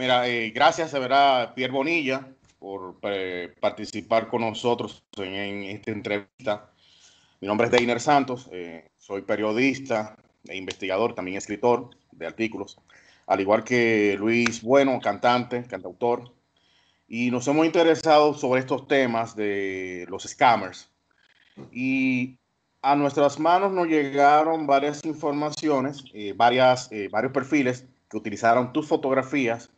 Mira, eh, gracias, de verdad, Pierre Bonilla, por eh, participar con nosotros en, esta entrevista. Mi nombre es Deiner Santos, eh, soy periodista e investigador, también escritor de artículos, al igual que Luis Bueno, cantante, cantautor. Y nos hemos interesado sobre estos temas de los scammers. Y a nuestras manos nos llegaron varias informaciones, varias, varios perfiles que utilizaron tus fotografías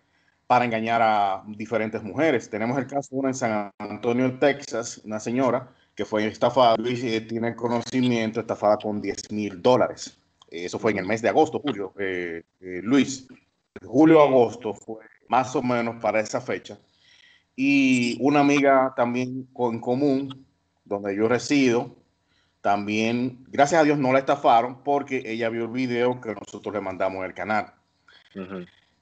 para engañar a diferentes mujeres. Tenemos el caso una en San Antonio, Texas, una señora que fue estafada, Luis eh, tiene tiene conocimiento, estafada con 10 mil dólares. Eso fue en el mes de agosto, Julio. Eh, eh, Luis, julio-agosto fue más o menos para esa fecha. Y una amiga también con, en común, donde yo resido, también, gracias a Dios, no la estafaron porque ella vio el video que nosotros le mandamos en el canal.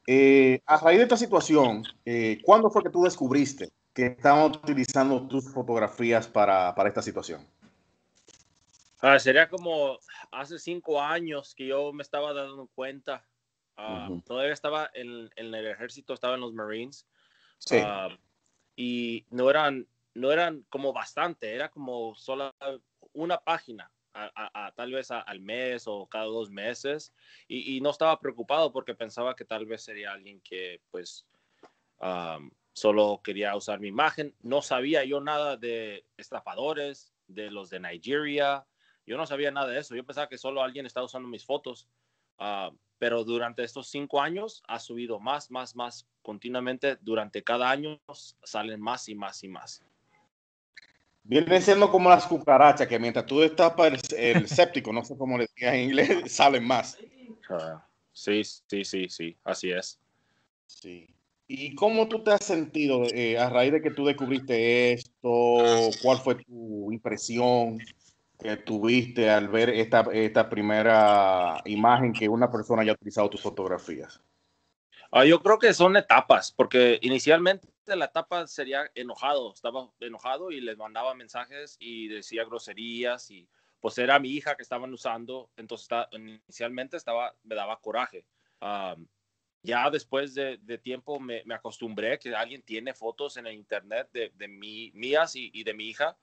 Eh, a raíz de esta situación, eh, ¿cuándo fue que tú descubriste que estaban utilizando tus fotografías para, para esta situación? Ah, sería como hace cinco años que yo me estaba dando cuenta. Ah, todavía estaba en, el ejército, estaba en los Marines. Sí. Ah, y no eran, no eran como bastante, era como solo una página a, tal vez al mes o cada dos meses y, no estaba preocupado porque pensaba que tal vez sería alguien que pues solo quería usar mi imagen. No sabía yo nada de estafadores, de los de Nigeria, yo no sabía nada de eso. Yo pensaba que solo alguien estaba usando mis fotos. Ah, pero durante estos cinco años ha subido más, más, más continuamente. Durante cada año salen más y más y más. Vienen siendo como las cucarachas que mientras tú destapas el, séptico, no sé cómo le digas en inglés, salen más. Ah, sí, sí, sí, sí, así es. Sí. ¿Y cómo tú te has sentido eh, a raíz de que tú descubriste esto? ¿Cuál fue tu impresión que tuviste al ver esta, esta primera imagen que una persona haya utilizado tus fotografías? Ah, yo creo que son etapas, porque inicialmente la etapa sería enojado, estaba enojado y les mandaba mensajes y decía groserías y pues era mi hija que estaban usando, entonces inicialmente estaba, me daba coraje. ya después de, tiempo me, acostumbré que alguien tiene fotos en el internet de, mí, mías y, de mi hija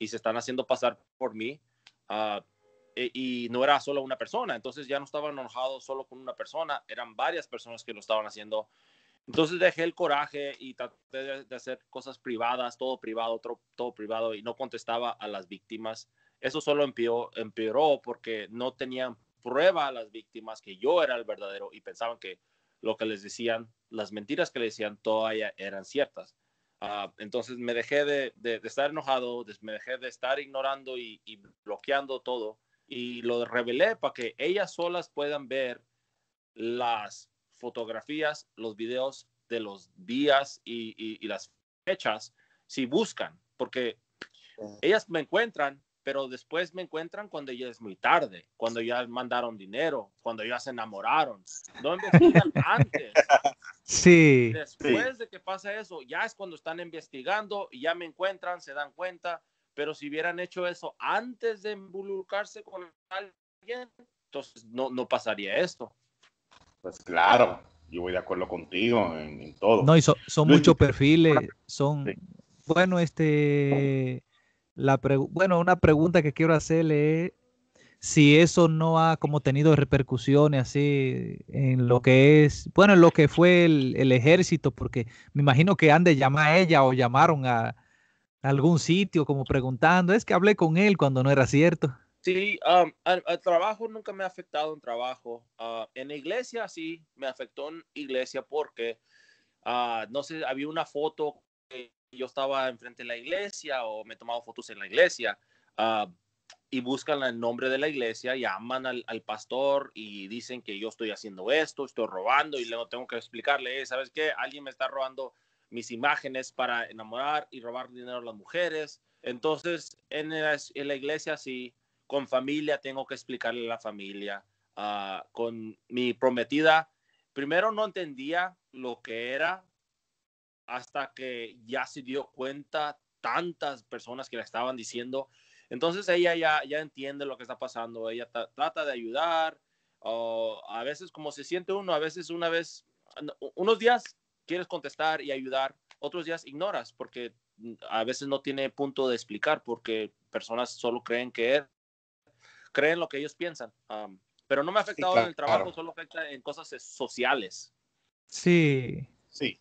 y se están haciendo pasar por mí. Ah, eh, y no era solo una persona, entonces ya no estaba enojado solo con una persona, eran varias personas que lo estaban haciendo. Entonces dejé el coraje y traté de, hacer cosas privadas, todo privado, todo, todo privado, y no contestaba a las víctimas. Eso solo empeoró, empeoró porque no tenían prueba a las víctimas que yo era el verdadero y pensaban que lo que les decían, las mentiras que les decían, todavía eran ciertas. Ah, entonces me dejé de, estar enojado, me dejé de estar ignorando y, y bloqueando todo y lo revelé para que ellas solas puedan ver las fotografías, los videos de los días y, las fechas si buscan, porque ellas me encuentran, pero después me encuentran cuando ya es muy tarde, cuando ya mandaron dinero, cuando ya se enamoraron. No investigan antes. Sí. Después de que pasa eso, ya es cuando están investigando y ya me encuentran, se dan cuenta pero si hubieran hecho eso antes de involucrarse con alguien, entonces no, pasaría esto. Pues claro, yo voy de acuerdo contigo en, todo. No, y son muchos perfiles, son... Bueno, este... La bueno, una pregunta que quiero hacerle es si eso no ha como tenido repercusiones así en lo que es, bueno, en lo que fue el, el ejército, porque me imagino que han de llamar a ella o llamaron a, algún sitio como preguntando, es que hablé con él cuando no era cierto. Sí, el, trabajo nunca me ha afectado en trabajo. Ah, en la iglesia sí, me afectó en iglesia porque, ah, no sé, había una foto que yo estaba enfrente de la iglesia o me he tomado fotos en la iglesia ah, y buscan el nombre de la iglesia, llaman al, al pastor y dicen que yo estoy haciendo esto, estoy robando y luego tengo que explicarle, eh, ¿sabes qué? Alguien me está robando mis imágenes para enamorar y robar dinero a las mujeres. Entonces, en la, iglesia sí, con familia tengo que explicarle a la familia. Ah, con mi prometida, primero no entendía lo que era hasta que ya se dio cuenta tantas personas que la estaban diciendo. Entonces ella ya, ya entiende lo que está pasando, ella trata de ayudar, a veces como se siente uno, a veces una vez, unos días quieres contestar y ayudar, otros días ignoras porque a veces no tiene punto de explicar porque personas solo creen que creen lo que ellos piensan. pero no me ha afectado en el trabajo, solo afecta en cosas eh, sociales. Sí. Sí.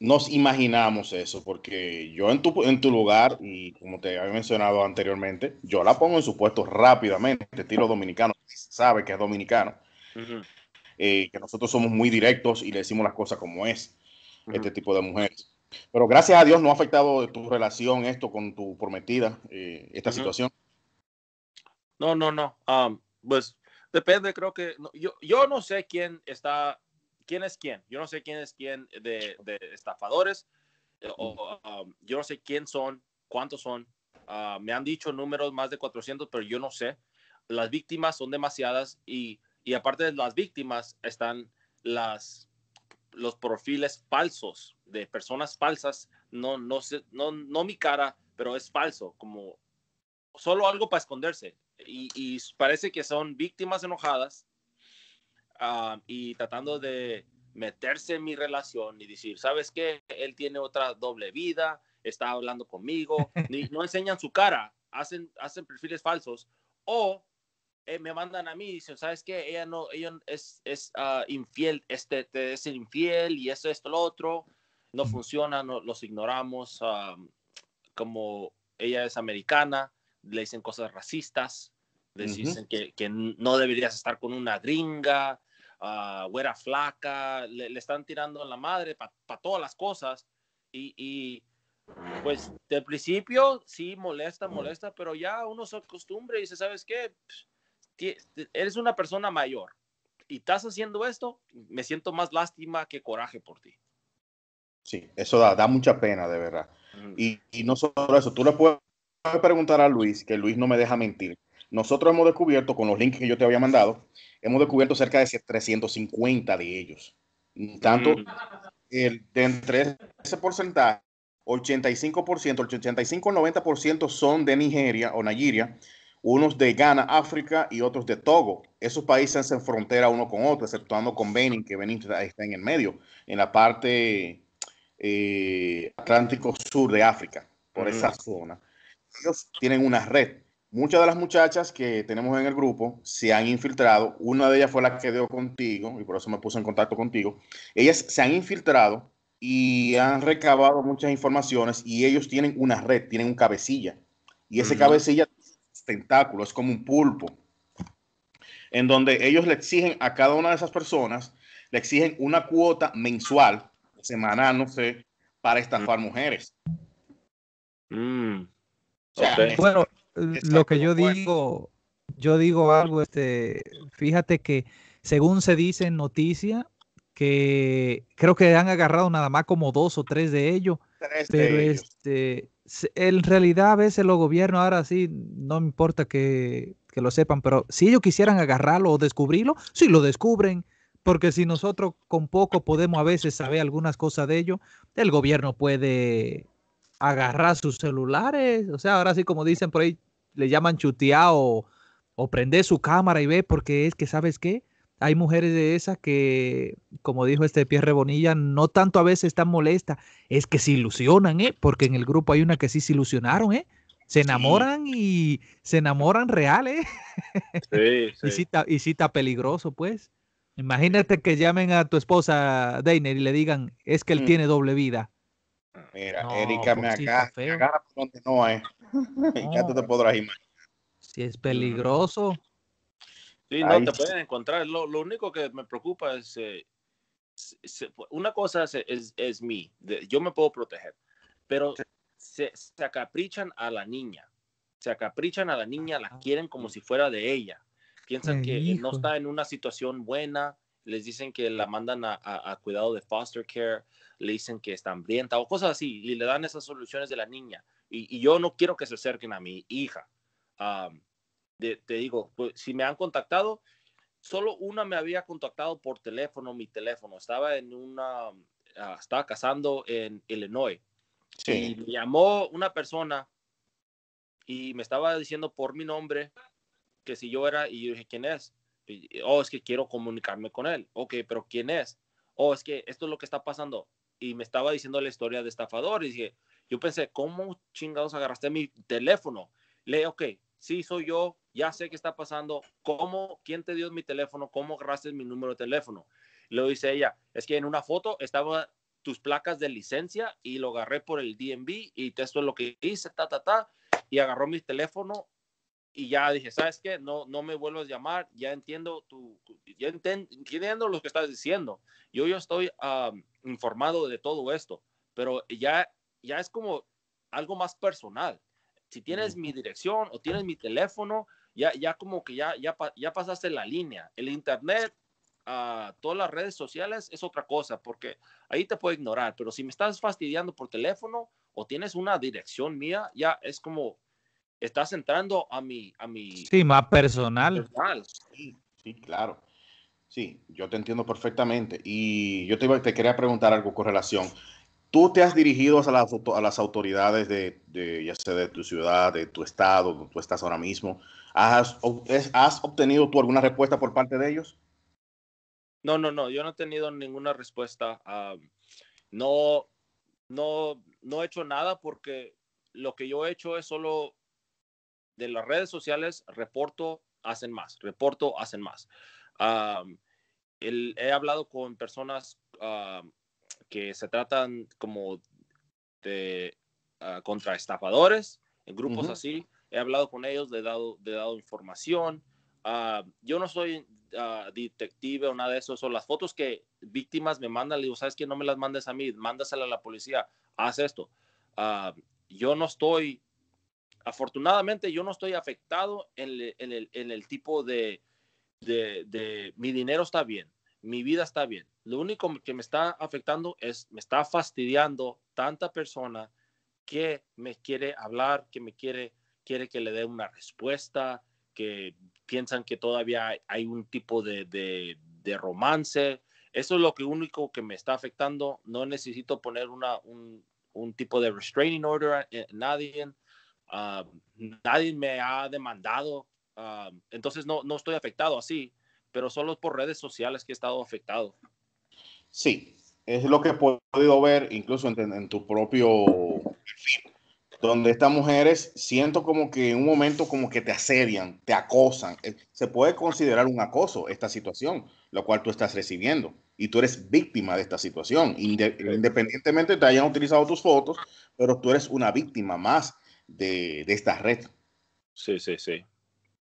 Nos imaginamos eso, porque yo en tu, en tu lugar, y como te había mencionado anteriormente, yo la pongo en su puesto rápidamente, tiro dominicano, sabe que es dominicano. Uh eh, que nosotros somos muy directos y le decimos las cosas como es, este tipo de mujeres. Pero gracias a Dios no ha afectado tu relación esto con tu prometida, eh, esta situación. No, no, no. Um, pues depende, creo que yo, yo no sé quién está, quién es quién. Yo no sé quién es quién de, estafadores. Eh, o, um, yo no sé quién son, cuántos son. Ah, me han dicho números más de 400, pero yo no sé. Las víctimas son demasiadas y y aparte de las víctimas están las, los perfiles falsos de personas falsas. No, no, no, mi cara, pero es falso, como solo algo para esconderse. Y, parece que son víctimas enojadas ah, y tratando de meterse en mi relación y decir, ¿sabes qué? Él tiene otra doble vida, está hablando conmigo, no enseñan su cara, hacen, hacen perfiles falsos o eh, me mandan a mí y dicen, ¿sabes qué? Ella no, es, es ah, infiel, este, es infiel y esto, esto, lo otro, no funciona, no, los ignoramos, como ella es americana, le dicen cosas racistas, le dicen que, que, no deberías estar con una gringa, ah, güera flaca, le, están tirando la madre para todas las cosas y, y pues del principio sí molesta, molesta, pero ya uno se acostumbra y dice, ¿sabes qué? eres una persona mayor y estás haciendo esto, me siento más lástima que coraje por ti. Sí, eso da, mucha pena, de verdad. Mm. Y, y, no solo eso, tú le puedes preguntar a Luis, que Luis no me deja mentir. Nosotros hemos descubierto, con los links que yo te había mandado, hemos descubierto cerca de 350 de ellos. Tanto mm. el, de entre ese porcentaje, 85%, 85 90% son de Nigeria o Nigeria, unos de Ghana, África y otros de Togo. Esos países hacen frontera uno con otro, exceptuando con Benin, que Benin está en el medio, en la parte eh, Atlántico Sur de África, por esa zona. Ellos tienen una red. Muchas de las muchachas que tenemos en el grupo se han infiltrado. Una de ellas fue la que dio contigo, y por eso me puse en contacto contigo. Ellas se han infiltrado y han recabado muchas informaciones y ellos tienen una red, tienen un cabecilla. Y ese cabecilla tentáculo es como un pulpo, en donde ellos le exigen a cada una de esas personas, le exigen una cuota mensual, semanal, no sé, para estafar mujeres. Mm. bueno, lo que yo digo, yo digo algo, este, fíjate que según se dice en noticia, que creo que han agarrado nada más como dos o tres de ellos. pero este, en realidad a veces los gobiernos ahora sí, no me importa que, lo sepan, pero si ellos quisieran agarrarlo o descubrirlo, sí lo descubren, porque si nosotros con poco podemos a veces saber algunas cosas de ellos, el gobierno puede agarrar sus celulares, o sea, ahora sí como dicen por ahí, le llaman chuteado, o, o prender su cámara y ve, porque es que, ¿sabes qué? hay mujeres de esas que, como dijo este Pierre Bonilla, no tanto a veces están molestas, es que se ilusionan, ¿eh? Porque en el grupo hay una que sí se ilusionaron, ¿eh? Se enamoran y se enamoran reales. ¿eh? Y, sí está, peligroso, pues. Imagínate que llamen a tu esposa Dainer y le digan, es que él mm. tiene doble vida. Mira, Erika me pues acá, Si es peligroso no, te pueden encontrar. Lo, lo, único que me preocupa es, eh, una cosa es, es, mí, yo me puedo proteger, pero se, se, acaprichan a la niña, se acaprichan a la niña, la ah, quieren como si fuera de ella. Piensan que no está en una situación buena, les dicen que la mandan a, a, cuidado de foster care, le dicen que está hambrienta o cosas así, y le dan esas soluciones de la niña. Y, y yo no quiero que se acerquen a mi hija te digo, pues, si me han contactado, solo una me había contactado por teléfono, mi teléfono. Estaba en una, ah, estaba casando en Illinois. Sí. Y me llamó una persona y me estaba diciendo por mi nombre que si yo era, y yo dije, ¿quién es? o oh, es que quiero comunicarme con él. Ok, pero ¿quién es? Oh, es que esto es lo que está pasando. Y me estaba diciendo la historia de estafador. Y dije, yo pensé, ¿cómo chingados agarraste mi teléfono? Le ok, sí, soy yo, ya sé qué está pasando, ¿cómo? ¿Quién te dio mi teléfono? ¿Cómo agarraste mi número de teléfono? Lo dice ella, es que en una foto estaban tus placas de licencia y lo agarré por el DMV y esto es lo que hice, ta, ta, ta, y agarró mi teléfono y ya dije, ¿sabes qué? No, no me vuelvas a llamar, ya entiendo tu, ya entiendo lo que estás diciendo. Yo yo estoy informado de todo esto, pero ya, ya es como algo más personal. Si tienes mi dirección o tienes mi teléfono, ya, ya como que ya, ya, ya pasaste la línea. El Internet, a todas las redes sociales es otra cosa, porque ahí te puedo ignorar, pero si me estás fastidiando por teléfono o tienes una dirección mía, ya es como estás entrando a mi... A mi sí, más personal. Sí, claro. Sí, yo te entiendo perfectamente. Y yo te, iba, te quería preguntar algo con relación. ¿Tú te has dirigido a las, a las autoridades de, de, ya sea de tu ciudad, de tu estado, donde tú estás ahora mismo, ¿Has, obtenido tú alguna respuesta por parte de ellos? No, no, no, yo no he tenido ninguna respuesta. no, no, no he hecho nada porque lo que yo he hecho es solo de las redes sociales, reporto, hacen más, reporto, hacen más. he hablado con personas que se tratan como de ah, contra estafadores, en grupos así, he hablado con ellos, le he dado, dado información. Ah, yo no soy ah, detective o nada de eso, son las fotos que víctimas me mandan, le digo, ¿sabes qué? No me las mandes a mí, mándasela a la policía, haz esto. Ah, yo no estoy, afortunadamente, yo no estoy afectado en, el, tipo de, de, de, mi dinero está bien, mi vida está bien. Lo único que me está afectando es, me está fastidiando tanta persona que me quiere hablar, que me quiere quiere que le dé una respuesta, que piensan que todavía hay un tipo de, de, romance. Eso es lo que único que me está afectando. No necesito poner una, un, un tipo de restraining order a, eh, nadie. Ah, nadie me ha demandado. Ah, entonces no, no estoy afectado así, pero solo por redes sociales que he estado afectado. Sí, es lo que he podido ver incluso en, en tu propio donde estas mujeres siento como que en un momento como que te asedian, te acosan. Eh, se puede considerar un acoso esta situación, lo cual tú estás recibiendo y tú eres víctima de esta situación. independientemente independientemente te hayan utilizado tus fotos, pero tú eres una víctima más de, esta red. Sí, sí, sí.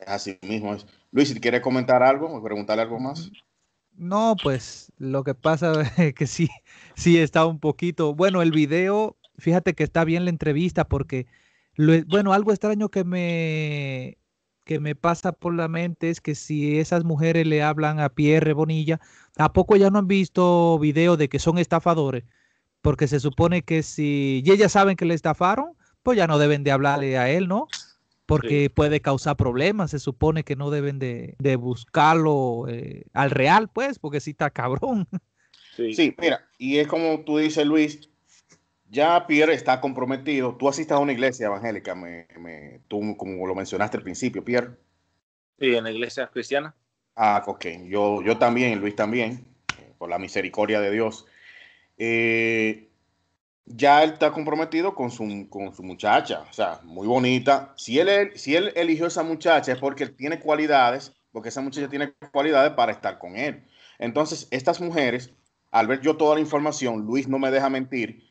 Así mismo es. Luis, si quieres comentar algo o preguntarle algo más. No, pues lo que pasa es que sí, sí está un poquito. Bueno, el video fíjate que está bien la entrevista porque, e, bueno, algo extraño que me, que me pasa por la mente es que si esas mujeres le hablan a Pierre Bonilla, ¿a poco ya no han visto videos de que son estafadores? Porque se supone que si y ellas saben que le estafaron, pues ya no deben de hablarle a él, ¿no? Porque puede causar problemas, se supone que no deben de, buscarlo eh, al real, pues, porque si está cabrón. sí, mira, y es como tú dices, Luis, ya Pierre está comprometido. Tú asistes a una iglesia evangélica, me, tú como lo mencionaste al principio, Pierre. Sí, en la iglesia cristiana. Ah, ok. Yo, yo también, Luis también, por la misericordia de Dios. Eh, ya él está comprometido con su, con su muchacha, o sea, muy bonita. Si él, si él eligió a esa muchacha es porque él tiene cualidades, porque esa muchacha tiene cualidades para estar con él. Entonces, estas mujeres, al ver yo toda la información, Luis no me deja mentir,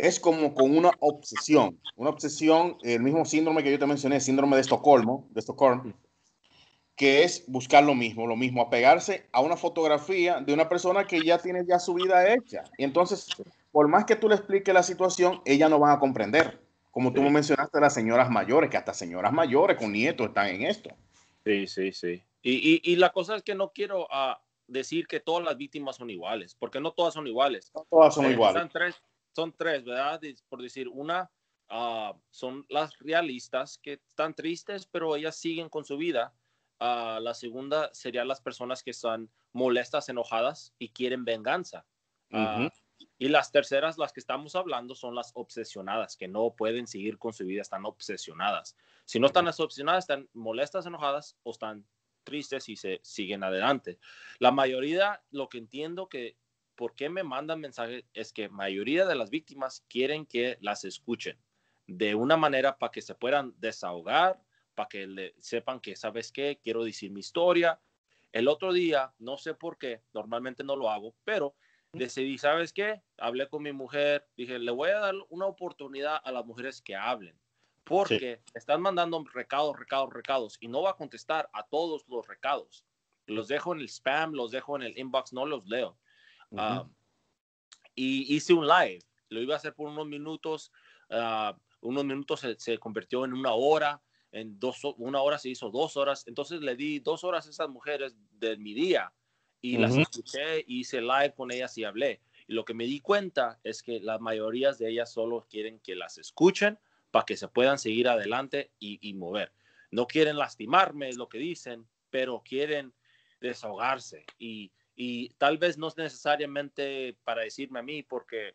es como con una obsesión, una obsesión, el mismo síndrome que yo te mencioné, síndrome de Estocolmo, de Estocolmo, que es buscar lo mismo, lo mismo, apegarse a una fotografía de una persona que ya tiene ya su vida hecha. Y entonces, por más que tú le expliques la situación, ella no van a comprender. Como tú mencionaste, las señoras mayores, que hasta señoras mayores con nietos están en esto. Sí, sí, sí. Y, la cosa es que no quiero ah, decir que todas las víctimas son iguales, porque no todas son iguales. No todas son iguales. Tres, son tres, ¿verdad? Por decir, una ah, son las realistas que están tristes, pero ellas siguen con su vida. Ah, la segunda serían las personas que están molestas, enojadas y quieren venganza. Ah, y las terceras, las que estamos hablando, son las obsesionadas, que no pueden seguir con su vida, están obsesionadas. Si no están obsesionadas, están molestas, enojadas o están tristes y se siguen adelante. La mayoría, lo que entiendo que ¿por qué me mandan mensajes? Es que mayoría de las víctimas quieren que las escuchen de una manera para que se puedan desahogar, para que le, sepan que, ¿sabes qué? Quiero decir mi historia. El otro día, no sé por qué, normalmente no lo hago, pero decidí, ¿sabes qué? Hablé con mi mujer, dije, le voy a dar una oportunidad a las mujeres que hablen, porque están mandando recados, recados, recados, y no va a contestar a todos los recados. Los dejo en el spam, los dejo en el inbox, no los leo. Um, y hice un live, lo iba a hacer por unos minutos, uh, unos minutos se, convirtió en una hora, en dos, una hora se hizo dos horas, entonces le di dos horas a esas mujeres de mi día y las escuché, hice live con ellas y hablé. Y lo que me di cuenta es que la mayoría de ellas solo quieren que las escuchen para que se puedan seguir adelante y, mover. No quieren lastimarme, lo que dicen, pero quieren desahogarse. Y y tal vez no es necesariamente para decirme a mí, porque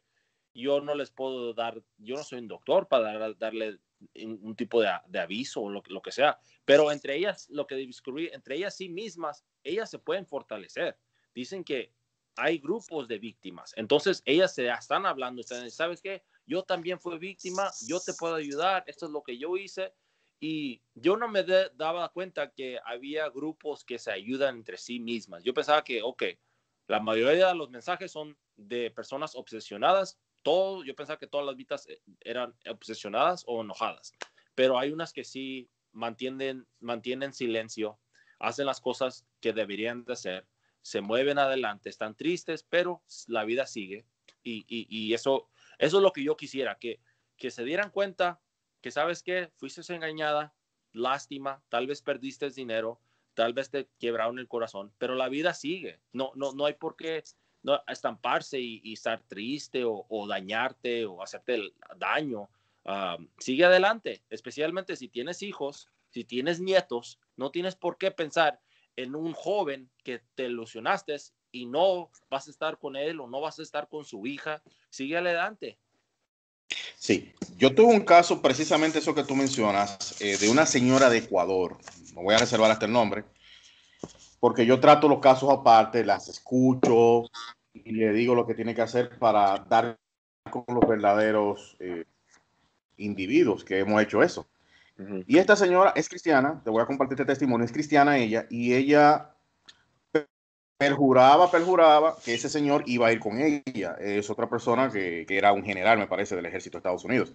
yo no les puedo dar, yo no soy un doctor para darle un tipo de, aviso o lo, que sea, pero entre ellas, lo que descubrí, entre ellas sí mismas, ellas se pueden fortalecer. Dicen que hay grupos de víctimas, entonces ellas se están hablando, están, ¿sabes qué? Yo también fui víctima, yo te puedo ayudar, esto es lo que yo hice, y yo no me daba cuenta que había grupos que se ayudan entre sí mismas. Yo pensaba que, ok, la mayoría de los mensajes son de personas obsesionadas. Todo, yo pensaba que todas las vidas eh, eran obsesionadas o enojadas, pero hay unas que sí mantienen, mantienen silencio, hacen las cosas que deberían de hacer, se mueven adelante, están tristes, pero la vida sigue. Y, eso, eso es lo que yo quisiera, que, que se dieran cuenta que sabes que fuiste engañada, lástima, tal vez perdiste el dinero, tal vez te quebraron el corazón, pero la vida sigue. No, no, no hay por qué estamparse y, estar triste o, dañarte o hacerte el daño. Ah, sigue adelante, especialmente si tienes hijos, si tienes nietos, no tienes por qué pensar en un joven que te ilusionaste y no vas a estar con él o no vas a estar con su hija. Sigue adelante, Sí, yo tuve un caso precisamente eso que tú mencionas, eh, de una señora de Ecuador, me voy a reservar hasta el nombre, porque yo trato los casos aparte, las escucho y le digo lo que tiene que hacer para dar con los verdaderos eh, individuos que hemos hecho eso. Y esta señora es cristiana, te voy a compartir este testimonio, es cristiana ella, y ella perjuraba, perjuraba que ese señor iba a ir con ella. Es otra persona que, era un general, me parece, del ejército de Estados Unidos.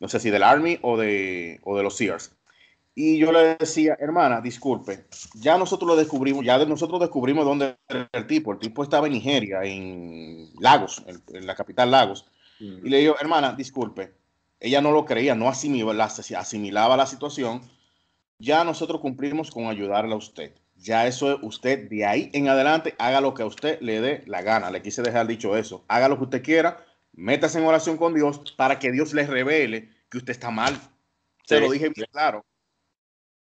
No sé si del Army o de, de los Sears. Y yo le decía, hermana, disculpe, ya nosotros lo descubrimos, ya nosotros descubrimos dónde era el tipo. El tipo estaba en Nigeria, en Lagos, en, la capital Lagos. Y le digo, hermana, disculpe, ella no lo creía, no asimilaba, asimilaba la situación. Ya nosotros cumplimos con ayudarla a usted ya eso es usted de ahí en adelante, haga lo que a usted le dé la gana. Le quise dejar dicho eso. Haga lo que usted quiera, métase en oración con Dios para que Dios les revele que usted está mal. Se lo dije bien claro.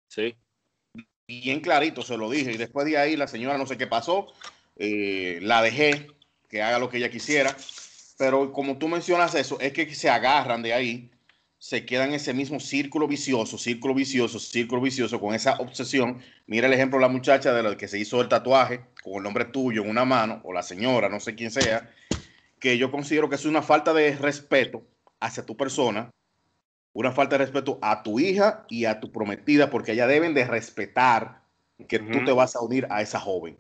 Sí. Bien clarito se lo dije. Y después de ahí la señora no sé qué pasó. Eh, la dejé que haga lo que ella quisiera. Pero como tú mencionas eso, es que se agarran de ahí se queda en ese mismo círculo vicioso, círculo vicioso, círculo vicioso, con esa obsesión. Mira el ejemplo de la muchacha de la que se hizo el tatuaje con el nombre tuyo en una mano, o la señora, no sé quién sea, que yo considero que es una falta de respeto hacia tu persona, una falta de respeto a tu hija y a tu prometida, porque ella deben de respetar que tú te vas a unir a esa joven.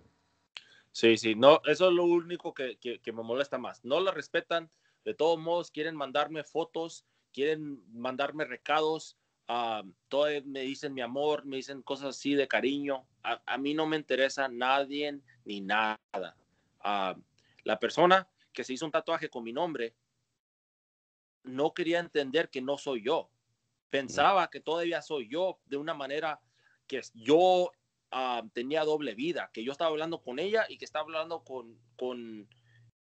Sí, sí, no, eso es lo único que me molesta más. No la respetan, de todos modos quieren mandarme fotos quieren mandarme recados, a ah, todo me dicen mi amor, me dicen cosas así de cariño. A, mí no me interesa nadie ni nada. Ah, la persona que se hizo un tatuaje con mi nombre no quería entender que no soy yo. Pensaba que todavía soy yo de una manera que yo ah, tenía doble vida, que yo estaba hablando con ella y que estaba hablando con, con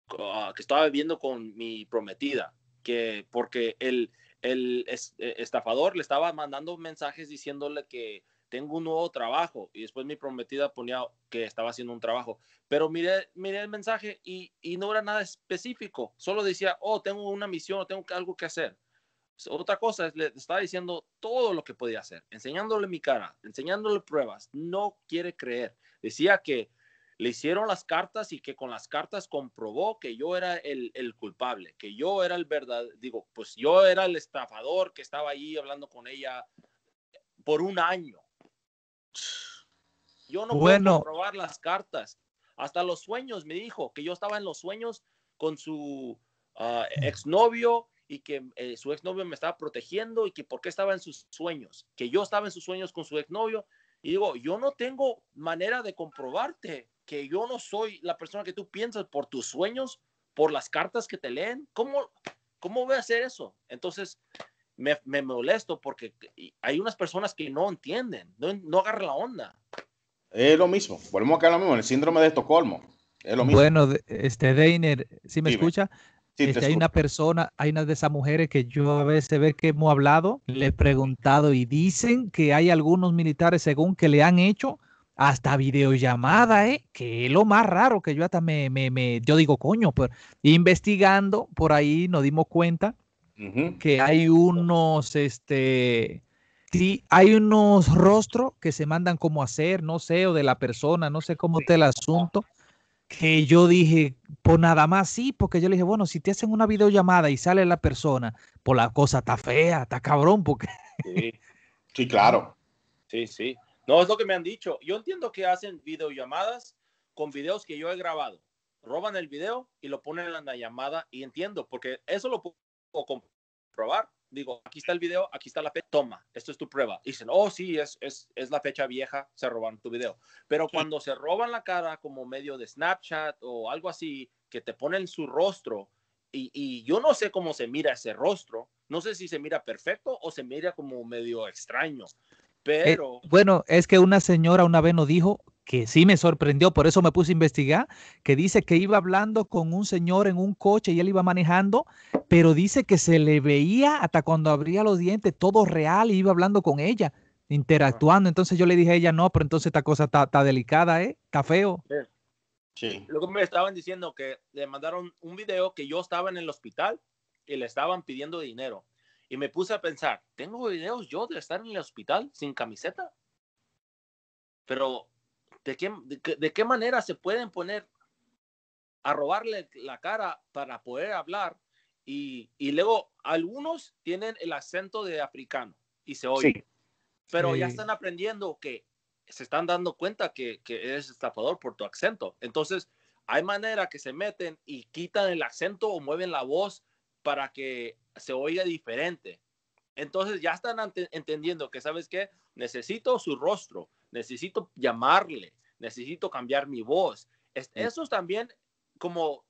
que estaba viviendo con mi prometida, que porque el, el e, estafador le estaba mandando mensajes diciéndole que tengo un nuevo trabajo y después mi prometida ponía que estaba haciendo un trabajo, pero miré, miré el mensaje y, no era nada específico, solo decía, oh, tengo una misión o tengo algo que hacer. Otra cosa le estaba diciendo todo lo que podía hacer, enseñándole mi cara, enseñándole pruebas, no quiere creer. Decía que le hicieron las cartas y que con las cartas comprobó que yo era el, culpable, que yo era el verdad, digo, pues yo era el estafador que estaba ahí hablando con ella por un año. Yo no puedo comprobar las cartas. Hasta los sueños me dijo que yo estaba en los sueños con su ah, mm. exnovio y que eh, su exnovio me estaba protegiendo y que por qué estaba en sus sueños, que yo estaba en sus sueños con su exnovio. Y digo, yo no tengo manera de comprobarte que yo no soy la persona que tú piensas por tus sueños, por las cartas que te leen. ¿Cómo, cómo voy a hacer eso? Entonces, me, me molesto porque hay unas personas que no entienden, no, no agarran la onda. Es lo mismo, volvemos acá a lo mismo, el síndrome de Estocolmo. Es lo mismo. Bueno, este Deiner, ¿sí me escucha? Sí, este, hay una persona, hay una de esas mujeres que yo a veces ve que hemos hablado, le he preguntado y dicen que hay algunos militares, según que le han hecho hasta videollamada, ¿eh? que es lo más raro que yo hasta me, yo digo, coño, pero investigando por ahí nos dimos cuenta que hay unos, este, sí, hay unos rostros que se mandan como hacer, no sé, o de la persona, no sé cómo está el asunto, que yo dije, pues nada más sí, porque yo le dije, bueno, si te hacen una videollamada y sale la persona, pues la cosa está fea, está cabrón, porque... sí claro, sí, sí. No, es lo que me han dicho. Yo entiendo que hacen videollamadas con videos que yo he grabado. Roban el video y lo ponen en la llamada y entiendo, porque eso lo puedo comprobar. Digo, aquí está el video, aquí está la fecha, toma, esto es tu prueba. Y dicen, oh, sí, es, es, la fecha vieja, se roban tu video. Pero cuando se roban la cara como medio de Snapchat o algo así, que te ponen su rostro y yo no sé cómo se mira ese rostro, no sé si se mira perfecto o se mira como medio extraño, eh, pero... bueno, es que una señora una vez nos dijo que sí me sorprendió, por eso me puse a investigar, que dice que iba hablando con un señor en un coche y él iba manejando, pero dice que se le veía hasta cuando abría los dientes todo real y iba hablando con ella, interactuando. Entonces yo le dije a ella, no, pero entonces esta cosa está, delicada, ¿eh? Está feo. Sí. Lo me estaban diciendo que le mandaron un video que yo estaba en el hospital y le estaban pidiendo dinero. Y me puse a pensar, tengo videos yo de estar en el hospital sin camiseta. Pero, ¿de qué, de, qué manera se pueden poner a robarle la cara para poder hablar? Y, y luego, algunos tienen el acento de africano y se oye. Pero ya están aprendiendo que se están dando cuenta que, que eres estafador por tu acento. Entonces, hay manera que se meten y quitan el acento o mueven la voz para que se oiga diferente. Entonces ya están entendiendo que, ¿sabes qué? Necesito su rostro, necesito llamarle, necesito cambiar mi voz. Mm. Esos también, como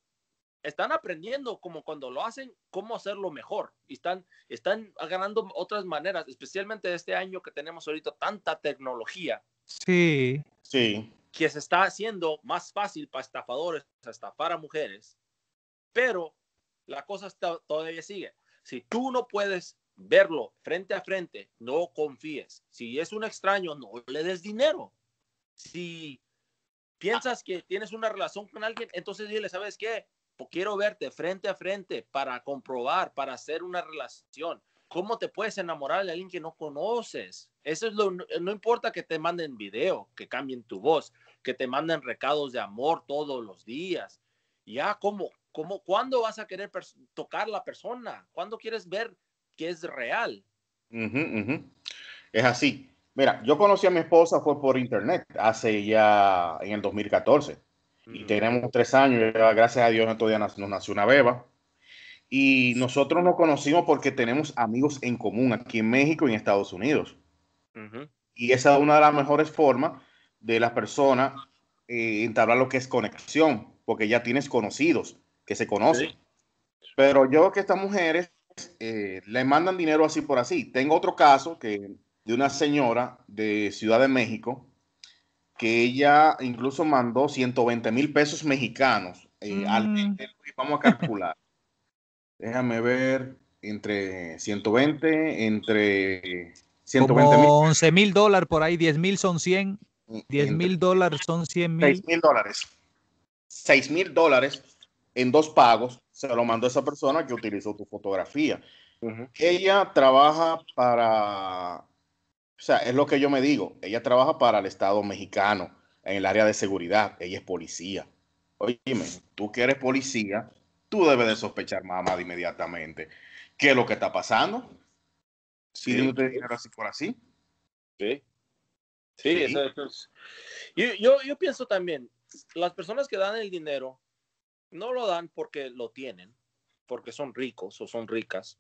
están aprendiendo, como cuando lo hacen, cómo hacerlo mejor. Y están, están ganando otras maneras, especialmente este año que tenemos ahorita tanta tecnología. Sí. Sí. Que se está haciendo más fácil para estafadores, estafar a mujeres. Pero la cosa está, todavía sigue. Si tú no puedes verlo frente a frente, no confíes. Si es un extraño, no le des dinero. Si piensas que tienes una relación con alguien, entonces dile, ¿sabes qué? quiero verte frente a frente para comprobar, para hacer una relación. ¿Cómo te puedes enamorar de alguien que no conoces? Eso es lo, no importa que te manden video, que cambien tu voz, que te manden recados de amor todos los días. Ya, ¿cómo, ¿Cómo, ¿Cuándo vas a querer tocar la persona? ¿Cuándo quieres ver que es real? Es así. Mira, yo conocí a mi esposa fue por internet hace ya en el 2014 y tenemos tres años, gracias a Dios, todavía nos, nació una beba. Y nosotros nos conocimos porque tenemos amigos en común aquí en México y en Estados Unidos. Y esa es una de las mejores formas de la persona eh, entablar lo que es conexión, porque ya tienes conocidos que se conoce, Pero yo que estas mujeres eh, le mandan dinero así por así. Tengo otro caso que de una señora de Ciudad de México que ella incluso mandó 120 mil pesos mexicanos eh, mm. al Vamos a calcular. Déjame ver, entre 120, entre 120 mil. 11 mil dólares por ahí, 10 mil son 100, 10 mil dólares son 100 mil. 6 mil dólares. 6 mil dólares en dos pagos, se lo mandó a esa persona que utilizó tu fotografía. Ella trabaja para, o sea, es lo que yo me digo, ella trabaja para el Estado mexicano en el área de seguridad, ella es policía. Oye, tú que eres policía, tú debes de sospechar más de inmediatamente qué es lo que está pasando. Si sí. te dinero así por así. Sí. Sí, Eso es. yo, yo pienso también, las personas que dan el dinero no lo dan porque lo tienen, porque son ricos o son ricas.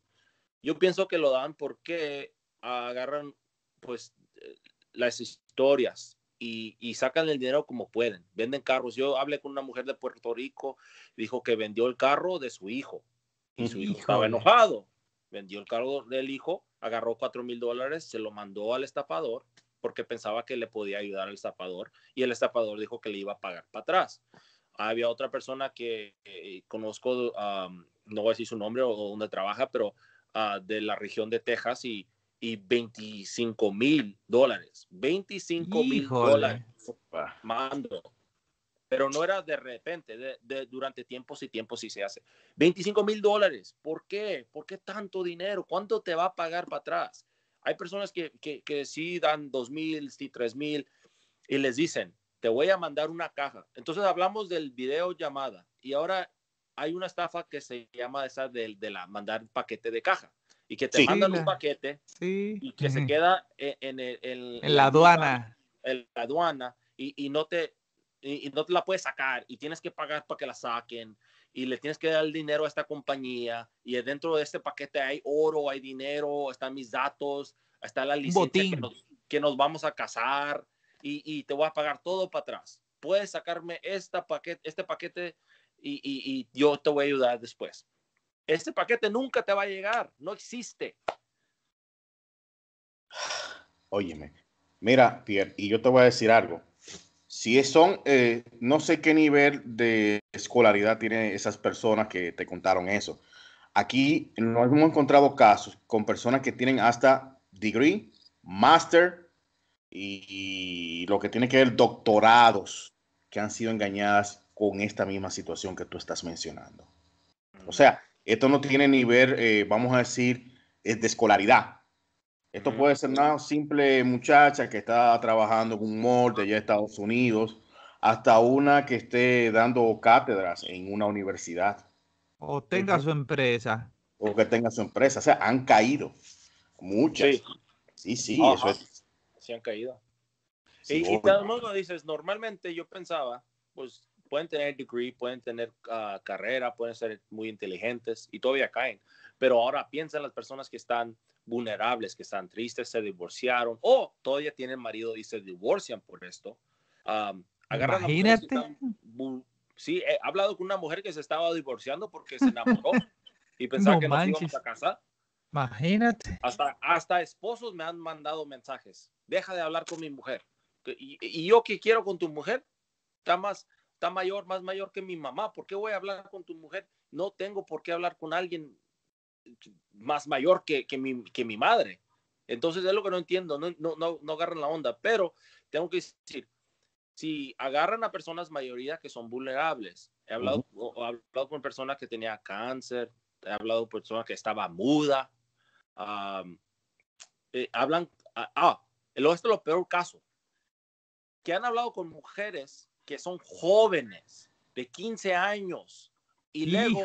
Yo pienso que lo dan porque agarran pues eh, las historias y, sacan el dinero como pueden. Venden carros. Yo hablé con una mujer de Puerto Rico, dijo que vendió el carro de su hijo y su hijo estaba enojado. Vendió el carro del hijo, agarró cuatro mil dólares, se lo mandó al estafador porque pensaba que le podía ayudar al estafador y el estafador dijo que le iba a pagar para atrás había otra persona que eh, conozco, no voy a decir su nombre o, dónde trabaja, pero ah, de la región de Texas y, y 25 mil dólares. 25 mil dólares mando. Pero no era de repente, durante tiempos y tiempos sí se hace. 25 mil dólares. ¿Por qué? ¿Por qué tanto dinero? ¿Cuánto te va a pagar para atrás? Hay personas que, que, que sí dan 2 mil, sí 3 mil y les dicen, te voy a mandar una caja. Entonces hablamos del video llamada y ahora hay una estafa que se llama esa de, la mandar un paquete de caja y que te mandan un paquete y que se queda e, en, el, en, la aduana. En la aduana y, no te, no te la puedes sacar y tienes que pagar para que la saquen y le tienes que dar el dinero a esta compañía y dentro de este paquete hay oro, hay dinero, están mis datos, está la licencia que nos, que nos, vamos a casar y, te voy a pagar todo para atrás. Puedes sacarme esta paquete, este paquete y, yo te voy a ayudar después. Este paquete nunca te va a llegar, no existe. Óyeme, mira, Pierre, y yo te voy a decir algo. Si son, eh, no sé qué nivel de escolaridad tienen esas personas que te contaron eso. Aquí no hemos encontrado casos con personas que tienen hasta degree, master y lo que tiene que ver doctorados que han sido engañadas con esta misma situación que tú estás mencionando. O sea, esto no tiene ni ver eh, vamos a decir, de escolaridad. Esto puede ser una simple muchacha que está trabajando en un molde allá en Estados Unidos, hasta una que esté dando cátedras en una universidad. O tenga su empresa. O que tenga su empresa. O sea, han caído muchas. sí, sí ah, eso es ah se han caído. y, y lo dices, normalmente yo pensaba, pues pueden tener degree, pueden tener ah, carrera, pueden ser muy inteligentes y todavía caen. Pero ahora piensa en las personas que están vulnerables, que están tristes, se divorciaron o todavía tienen marido y se divorcian por esto. Um, Imagínate. sí, he hablado con una mujer que se estaba divorciando porque se enamoró y pensaba que nos a casar. Imagínate. Hasta, hasta esposos me han mandado mensajes. Deja de hablar con mi mujer. Y, yo qué quiero con tu mujer, está más, está mayor, más mayor que mi mamá. ¿Por qué voy a hablar con tu mujer? No tengo por qué hablar con alguien más mayor que, que, mi, madre. Entonces es lo que no entiendo, no, no, no, agarran la onda. Pero tengo que decir, si agarran a personas mayoría que son vulnerables, he hablado, hablado con personas que tenían cáncer, he hablado con personas que estaba muda, eh, hablan, ah, ah esto es lo peor caso, que han hablado con mujeres que son jóvenes, de 15 años, y luego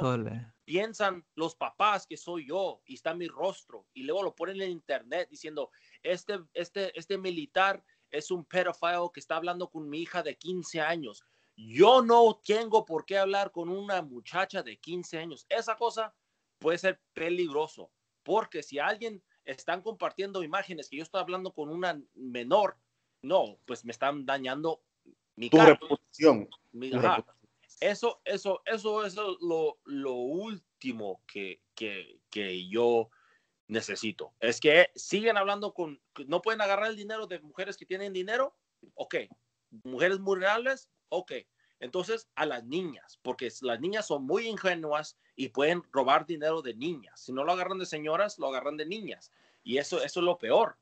piensan los papás que soy yo y está mi rostro, y luego lo ponen en internet diciendo, este, este, este militar es un pedofilo que está hablando con mi hija de 15 años. Yo no tengo por qué hablar con una muchacha de 15 años. Esa cosa puede ser peligroso porque si alguien están compartiendo imágenes que yo estoy hablando con una menor, no, pues me están dañando mi reputación. Eso, eso, eso es lo, último que, yo necesito. Es que siguen hablando con, no pueden agarrar el dinero de mujeres que tienen dinero, ok. Mujeres muy reales? ok. Entonces, a las niñas, porque las niñas son muy ingenuas y pueden robar dinero de niñas. Si no lo agarran de señoras, lo agarran de niñas. Y eso, eso es lo peor.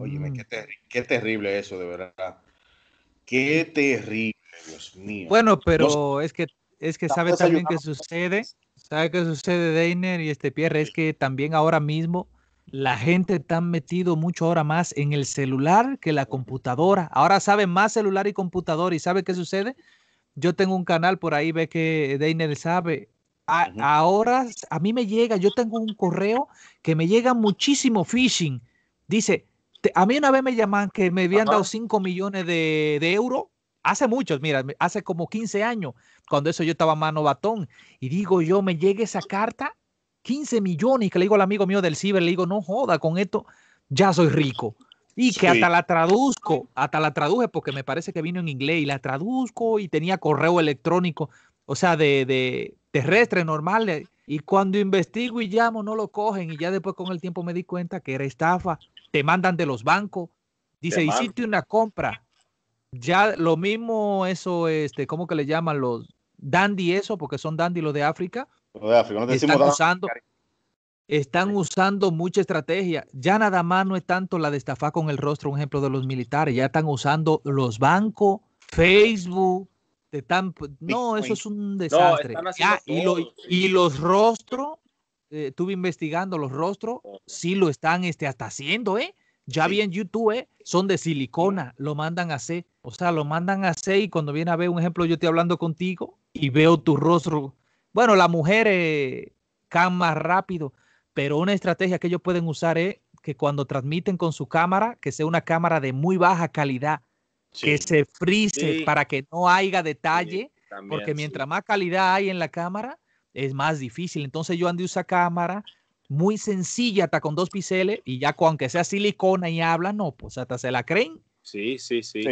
Oye, mm. qué, qué, terrible eso, de verdad. Qué terrible, Dios mío. Bueno, pero es que, es que sabe también que sucede, sabe qué sucede Deiner y este Pierre, es que también ahora mismo la gente está metido mucho ahora más en el celular que la computadora. Ahora sabe más celular y computadora y sabe qué sucede. Yo tengo un canal por ahí, ve que Deiner sabe. ahora a mí me llega, yo tengo un correo que me llega muchísimo phishing. Dice, a mí una vez me llaman que me habían dado 5 millones de, de euros hace muchos, mira, hace como 15 años, cuando eso yo estaba mano batón, y digo yo, me llegue esa carta 15 millones, que le digo al amigo mío del ciber, le digo, no joda, con esto ya soy rico. Y que hasta la traduzco, hasta la traduje porque me parece que vino en inglés y la traduzco y tenía correo electrónico, o sea, de, de terrestre normal. Y cuando investigo y llamo, no lo cogen. Y ya después con el tiempo me di cuenta que era estafa. Te mandan de los bancos. Dice, hiciste una compra. Ya lo mismo, eso, este, ¿cómo que le llaman los dandy eso? Porque son dandy los de África están usando, están usando mucha estrategia. Ya nada más no es tanto la de estafar con el rostro, un ejemplo de los militares. Ya están usando los bancos, Facebook. de no, eso es un desastre. y, los rostros, eh, estuve investigando los rostros, oh. sí lo están este, hasta haciendo, ¿eh? Ya vi en YouTube, ¿eh? son de silicona, lo mandan a hacer. O sea, lo mandan a hacer y cuando viene a ver, un ejemplo, yo estoy hablando contigo y veo tu rostro bueno, las mujeres eh, más rápido, pero una estrategia que ellos pueden usar es que cuando transmiten con su cámara, que sea una cámara de muy baja calidad, que se frise para que no haya detalle, porque mientras más calidad hay en la cámara, es más difícil. Entonces yo ando esa cámara muy sencilla, hasta con dos píxeles, y ya aunque sea silicona y habla, no, pues hasta se la creen. Sí, sí, sí.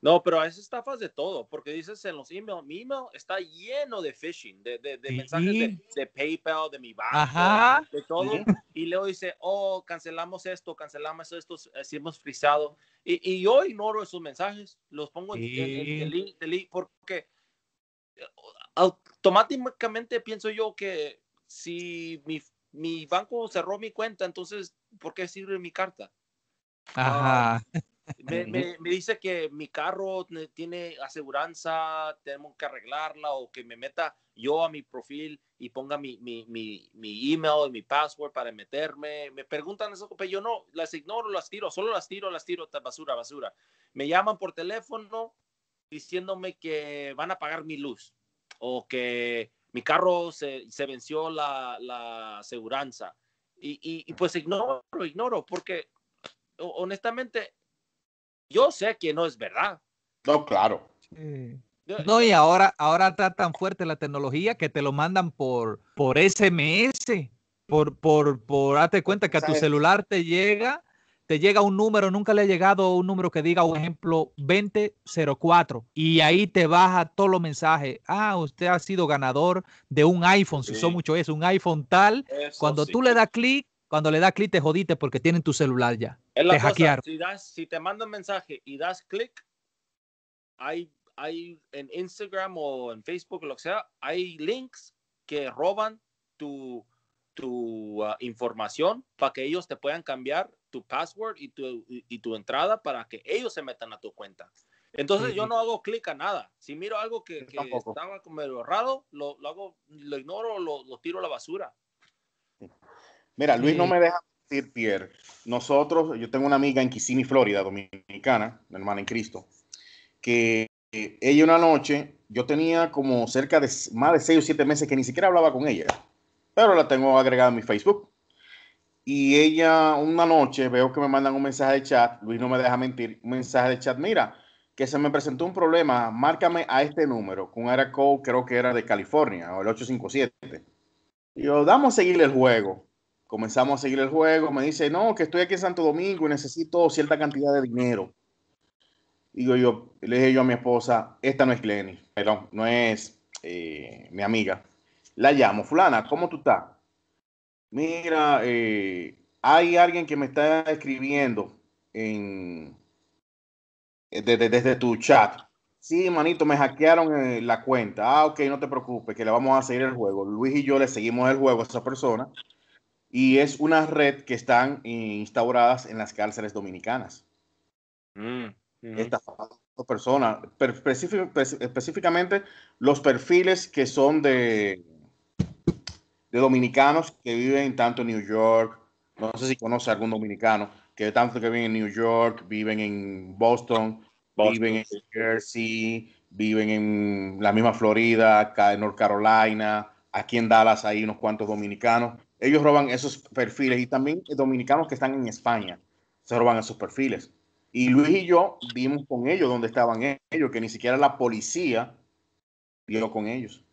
No, pero es estafas de todo, porque dices en los emails, mi email está lleno de phishing, de, de, de mensajes de, PayPal, de mi banco, de todo. Y luego dice, oh, cancelamos esto, cancelamos esto, hemos frisado. Y, y yo ignoro esos mensajes, los pongo en, el link, porque eh, automáticamente pienso yo que si mi, banco cerró mi cuenta, entonces, ¿por qué sirve mi carta? Ajá. Ah, me, dice que mi carro tiene aseguranza, tenemos que arreglarla o que me meta yo a mi perfil y ponga mi, mi, mi, mi email y mi password para meterme. Me preguntan eso, pero yo no, las ignoro, las tiro, solo las tiro, las tiro, basura, basura. Me llaman por teléfono diciéndome que van a pagar mi luz o que mi carro se, se venció la, la aseguranza. Y, y, y, pues ignoro, ignoro, porque honestamente yo sé que no es verdad. No, claro. No, y ahora, ahora está tan fuerte la tecnología que te lo mandan por, por SMS, por, por, por, cuenta que a tu celular te llega, te llega un número, nunca le ha llegado un número que diga, por ejemplo, 2004, y ahí te baja todos los mensajes. Ah, usted ha sido ganador de un iPhone, se si mucho eso, un iPhone tal. cuando tú le das clic, cuando le das clic te jodiste porque tienen tu celular ya. Es la te cosa, Si, te te mensaje y das clic, hay, hay en Instagram o en Facebook, lo que sea, hay links que roban tu, tu uh, información para que ellos te puedan cambiar tu password y tu, y, tu entrada para que ellos se metan a tu cuenta. Entonces yo no hago clic a nada. Si miro algo que, estaba como errado, lo, lo, hago, lo ignoro, lo, lo tiro a la basura. Mira, Luis no me deja Pierre, nosotros, yo tengo una amiga en Kissimmee, Florida, dominicana, mi hermana en Cristo, que eh, ella una noche, yo tenía como cerca de más de seis o siete meses que ni siquiera hablaba con ella, pero la tengo agregada en mi Facebook. Y ella una noche veo que me mandan un mensaje de chat, Luis no me deja mentir, un mensaje de chat, mira, que se me presentó un problema, márcame a este número, con era code creo que era de California, o el 857. Y yo, damos a seguir el juego. Comenzamos a seguir el juego. Me dice, no, que estoy aquí en Santo Domingo y necesito cierta cantidad de dinero. Y yo, le dije yo a mi esposa, esta no es Lenny, perdón, no es eh, mi amiga. La llamo, fulana, ¿cómo tú estás? Mira, eh, hay alguien que me está escribiendo en, eh, desde, desde tu chat. Sí, manito, me hackearon la cuenta. Ah, ok, no te preocupes, que le vamos a seguir el juego. Luis y yo le seguimos el juego a esa persona y es una red que están eh, instauradas en las cárceles dominicanas. Mm, Estas personas, específicamente los perfiles que son de, de dominicanos que viven tanto en New York, no sé si conoce algún dominicano, que tanto que viven en New York, viven en Boston, Boston viven en Jersey, viven en la misma Florida, acá en North Carolina, aquí en Dallas hay unos cuantos dominicanos ellos roban esos perfiles y también dominicanos que están en España se roban esos perfiles. Y Luis y yo vimos con ellos dónde estaban ellos, que ni siquiera la policía vio con ellos.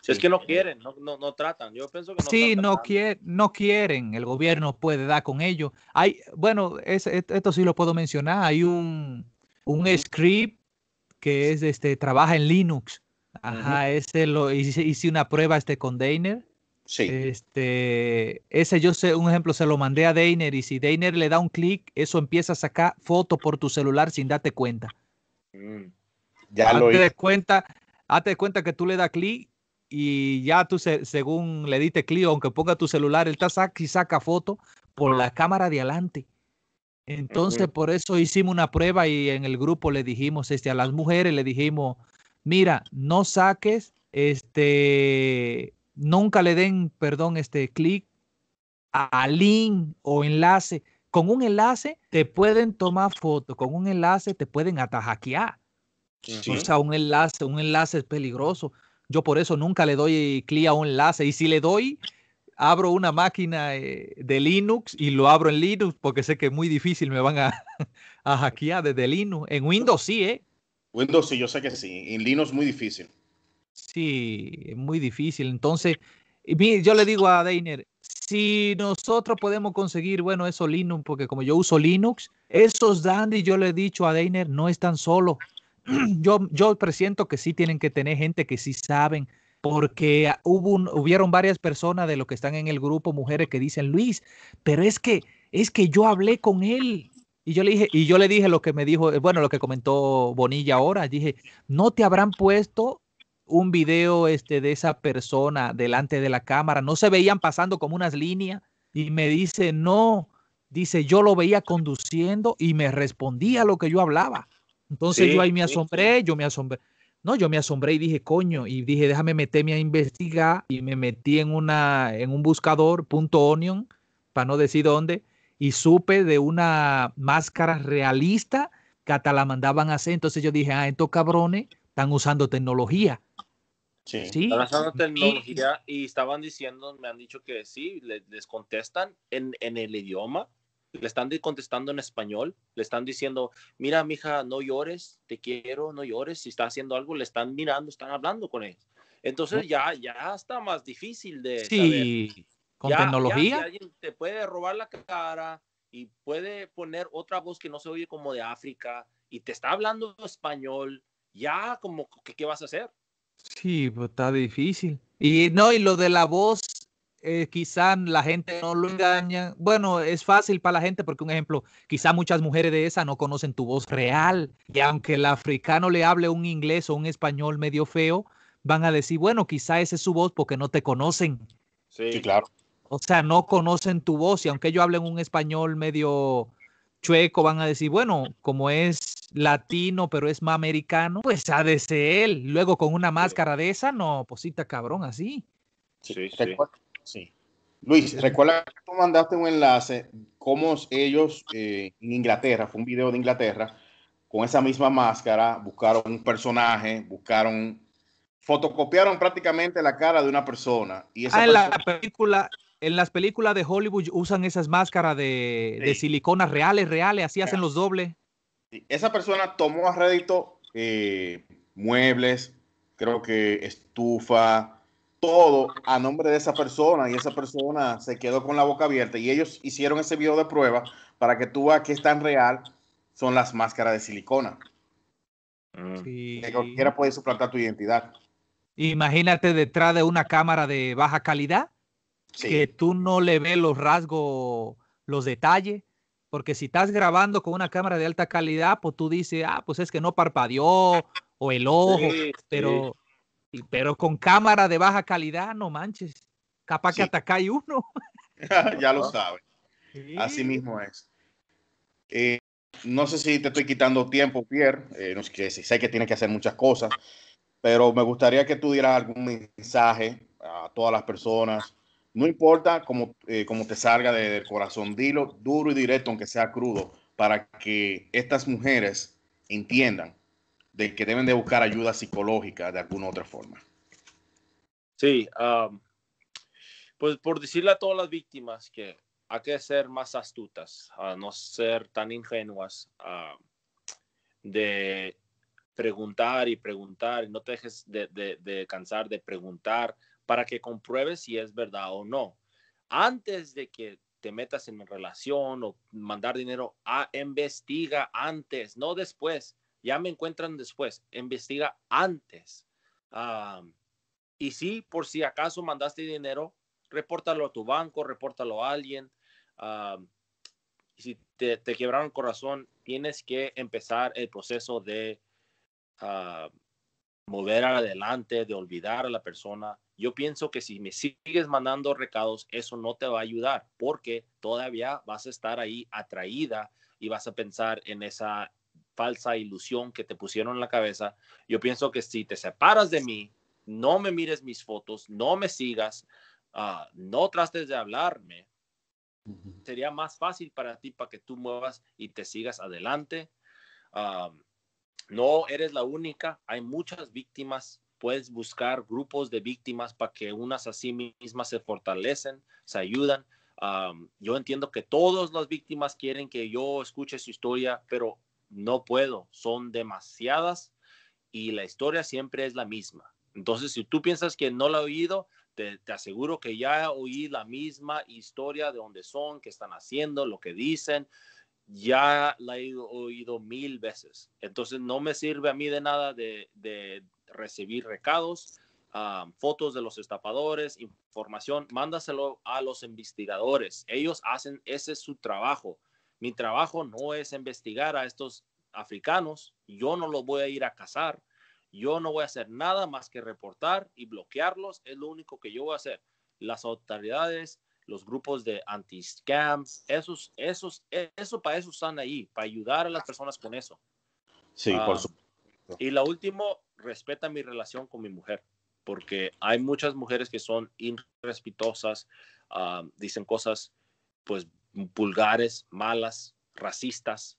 Si es que no quieren, no, tratan. Yo pienso que no Sí, no, no quieren. El gobierno puede dar con ellos. Hay, bueno, esto sí lo puedo mencionar. Hay un, un script que es este, trabaja en Linux Ajá, ese lo hice, hice una prueba este con Dainer. Sí. Este, ese yo sé, un ejemplo, se lo mandé a Dainer y si Dainer le da un clic, eso empieza a sacar fotos por tu celular sin darte cuenta. Mm, ya lo hice. De cuenta, hazte de cuenta que tú le das clic y ya tú, según le diste clic, aunque ponga tu celular, él está saca y saca foto por la cámara de adelante. Entonces, por eso hicimos una prueba y en el grupo le dijimos, este, a las mujeres le dijimos, mira, no saques, este, nunca le den, perdón, este clic a link o enlace. Con un enlace te pueden tomar foto, con un enlace te pueden atajaquear. O sea, un enlace, un enlace es peligroso. Yo por eso nunca le doy clic a un enlace. Y si le doy, abro una máquina eh, de Linux y lo abro en Linux porque sé que es muy difícil, me van a, a hackear desde Linux. En Windows sí, ¿eh? Windows sí, yo sé que sí. En Linux muy difícil. Sí, es muy difícil. Entonces, yo le digo a Deiner, si nosotros podemos conseguir, bueno, eso Linux, porque como yo uso Linux, esos dandy, yo le he dicho a Deiner, no están solo Yo, yo presiento que sí tienen que tener gente que sí saben, porque hubo hubieron varias personas de los que están en el grupo, mujeres, que dicen, Luis, pero es que, es que yo hablé con él y yo le dije, y yo le dije lo que me dijo, eh, bueno, lo que comentó Bonilla ahora, dije, no te habrán puesto un video este, de esa persona delante de la cámara, no se veían pasando como unas líneas. Y me dice, no, dice, yo lo veía conduciendo y me respondía lo que yo hablaba. Entonces yo ahí me asombré, yo me asombré. No, yo me asombré y dije, coño, y dije, déjame meterme a investigar y me metí en, una, en un buscador, punto onion, para no decir dónde, y supe de una máscara realista que hasta la mandaban a hacer. Entonces yo dije, ah, estos cabrones están usando tecnología. Sí, están usando tecnología y, estaban diciendo, me han dicho que sí, les, contestan en, en el idioma le están contestando en español, le están diciendo, mira, mija, no llores, te quiero, no llores, si está haciendo algo, le están mirando, están hablando con él. Entonces oh. ya, ya está más difícil de... Sí, con tecnología. si alguien te puede robar la cara y puede poner otra voz que no se oye como de África y te está hablando español, ya como qué vas a hacer. Sí, pues está difícil. Y no, y lo de la voz, eh, quizá la gente no lo engaña. Bueno, es fácil para la gente porque, un ejemplo, quizá muchas mujeres de esa no conocen tu voz real. Y aunque el africano le hable un inglés o un español medio feo, van a decir, bueno, quizá esa es su voz porque no te conocen. sí claro. O sea, no conocen tu voz y aunque ellos hablen un español medio chueco, van a decir, bueno, como es latino, pero es más americano, pues ha de él. Luego con una máscara de esa, no, posita cabrón, así. Sí, sí. Luis, recuerda que tú mandaste un enlace, cómo ellos eh, en Inglaterra, fue un video de Inglaterra, con esa misma máscara, buscaron un personaje, buscaron fotocopiaron prácticamente la cara de una persona. Y esa ah, en la película, en las películas de Hollywood usan esas máscaras de, silicona reales, reales, así hacen los dobles. Esa persona tomó a rédito eh, muebles, creo que estufa, todo a nombre de esa persona y esa persona se quedó con la boca abierta y ellos hicieron ese video de prueba para que tú veas que es tan real son las máscaras de silicona. Mm. Sí. Que cualquiera puede suplantar tu identidad. Imagínate detrás de una cámara de baja calidad que tú no le ves los rasgos, los detalles. Porque si estás grabando con una cámara de alta calidad, pues tú dices, ah, pues es que no parpadeó o el ojo, pero, pero con cámara de baja calidad, no manches, capaz que atacáis uno. ya lo sabes. Así mismo es. Eh, no sé si te estoy quitando tiempo, Pierre. Eh, sé, que, sé que tienes que hacer muchas cosas, pero me gustaría que tú dieras algún mensaje a todas las personas no importa cómo, eh, te salga del corazón, dilo duro y directo, aunque sea crudo, para que estas mujeres entiendan de que deben de buscar ayuda psicológica de alguna otra forma. Sí, pues por decirle a todas las víctimas que hay que ser más astutas, a no ser tan ingenuas, de preguntar y preguntar, no te dejes de cansar de preguntar para que compruebes si es verdad o no. Antes de que te metas en relación o mandar dinero, ah, investiga antes, no después. Ya me encuentran después, investiga antes. Ah, y si por si acaso mandaste dinero, repórtalo a tu banco, repórtalo a alguien. Ah, si te, quebraron el corazón, tienes que empezar el proceso de mover adelante, de olvidar a la persona. Yo pienso que si me sigues mandando recados, eso no te va a ayudar porque todavía vas a estar ahí atraída y vas a pensar en esa falsa ilusión que te pusieron en la cabeza. Yo pienso que si te separas de mí, no me mires mis fotos, no me sigas, ah, no trates de hablarme, sería más fácil para ti para que tú muevas y te sigas adelante. No eres la única, hay muchas víctimas. Puedes buscar grupos de víctimas para que unas a sí mismas se fortalecen, se ayudan. yo entiendo que todas las víctimas quieren que yo escuche su historia, pero no puedo, son demasiadas y la historia siempre es la misma. Entonces, si tú piensas que no la he oído, te, te, aseguro que ya oí la misma historia de dónde son, qué están haciendo, lo que dicen, ya la he oído mil veces. Entonces no me sirve a mí de nada de, recibir recados, ah, fotos de los estafadores, información. Mándaselo a los investigadores. Ellos hacen, ese es su trabajo. Mi trabajo no es investigar a estos africanos. Yo no los voy a ir a cazar. Yo no voy a hacer nada más que reportar y bloquearlos. Es lo único que yo voy a hacer. Las autoridades los grupos de anti-scams, esos, esos, eso para eso están ahí, para ayudar a las personas con eso. Sí, por ah, supuesto. Y la último, respeta mi relación con mi mujer, porque hay muchas mujeres que son irrespetuosas, ah, dicen cosas, pues, vulgares, malas, racistas.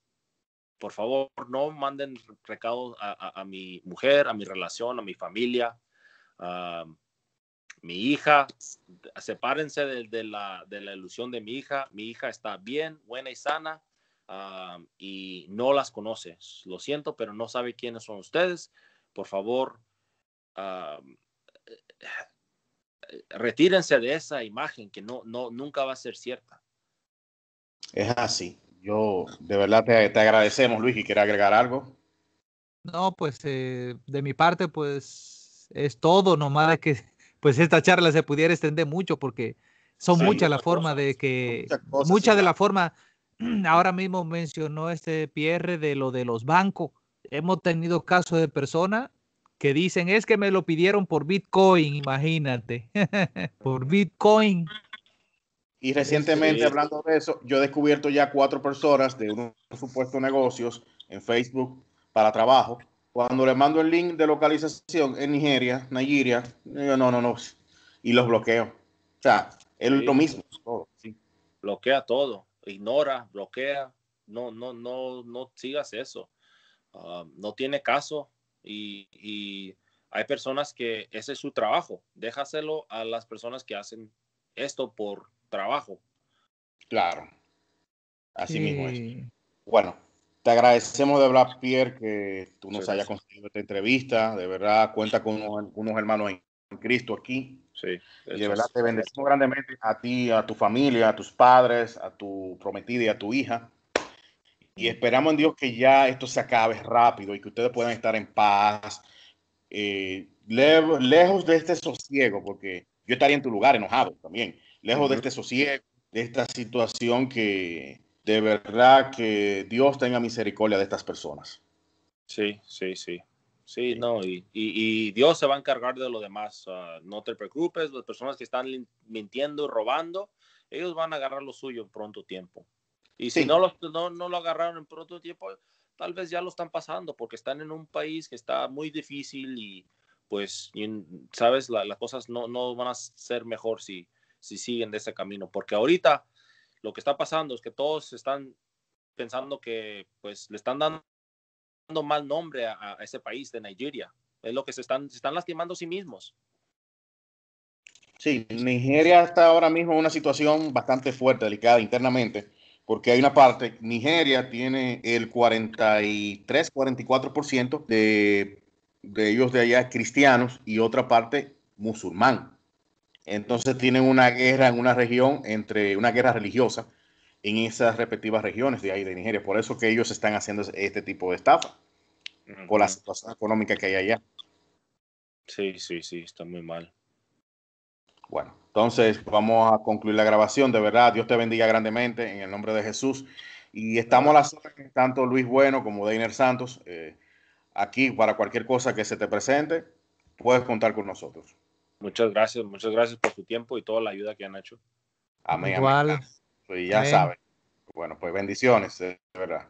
Por favor, no manden recados a, a, mi mujer, a mi relación, a mi familia. Ah, mi hija, sepárense de, la, ilusión de mi hija, mi hija está bien, buena y sana ah, y no las conoce. Lo siento, pero no sabe quiénes son ustedes. Por favor, ah, retírense de esa imagen que no, no, nunca va a ser cierta. Es así. Yo de verdad te, agradecemos, Luis, y quiere agregar algo. No, pues eh, de mi parte, pues es todo, nomás que pues esta charla se pudiera extender mucho porque son muchas las formas de que, muchas mucha de la forma, ahora mismo mencionó este Pierre de lo de los bancos. Hemos tenido casos de personas que dicen, es que me lo pidieron por Bitcoin, imagínate, por Bitcoin. Y recientemente, este hablando de eso, yo he descubierto ya cuatro personas de unos supuestos negocios en Facebook para trabajo cuando le mando el link de localización en Nigeria, Nigeria, no, no, no. Y los bloqueo. O sea, es lo mismo. Todo, Bloquea todo. Ignora, bloquea. No, no, no, no sigas eso. Ah, no tiene caso. Y, hay personas que ese es su trabajo. Déjaselo a las personas que hacen esto por trabajo. Claro. Así mismo es. Bueno, te agradecemos de verdad, Pierre, que tú nos hayas conseguido esta entrevista. De verdad, cuenta con unos, hermanos en, Cristo aquí. Sí. De verdad, te bendecimos grandemente a ti, a tu familia, a tus padres, a tu prometida y a tu hija. Y esperamos en Dios que ya esto se acabe rápido y que ustedes puedan estar en paz, eh, lejos de este sosiego, porque yo estaría en tu lugar enojado también, lejos de este sosiego, de esta situación que, de verdad que Dios tenga misericordia de estas personas. Sí, sí, sí. Sí, no, y, Dios se va a encargar de lo demás. no te preocupes, las personas que están mintiendo, y robando, ellos van a agarrar lo suyo en pronto tiempo. Y si no, los, no, no lo agarraron en pronto tiempo, tal vez ya lo están pasando porque están en un país que está muy difícil y pues, sabes, las cosas no, no van a ser mejor si, si siguen de ese camino. Porque ahorita lo que está pasando es que todos están pensando que pues le están dando mal nombre a, ese país de Nigeria. Es lo que se están, se están lastimando a sí mismos. Sí, Nigeria está ahora mismo en una situación bastante fuerte, delicada internamente, porque hay una parte, Nigeria tiene el 43-44% de, de ellos de allá cristianos y otra parte musulmán. Entonces tienen una guerra en una región, entre una guerra religiosa en esas respectivas regiones de ahí de Nigeria. Por eso que ellos están haciendo este tipo de estafa, con la situación económica que hay allá. Sí, sí, sí, está muy mal. Bueno, entonces vamos a concluir la grabación. De verdad, Dios te bendiga grandemente en el nombre de Jesús. Y estamos a las tanto Luis Bueno como Deiner Santos, eh, aquí para cualquier cosa que se te presente, puedes contar con nosotros. Muchas gracias, muchas gracias por su tiempo y toda la ayuda que han hecho. Amén. Igual. Y pues ya saben. Bueno, pues bendiciones, de verdad.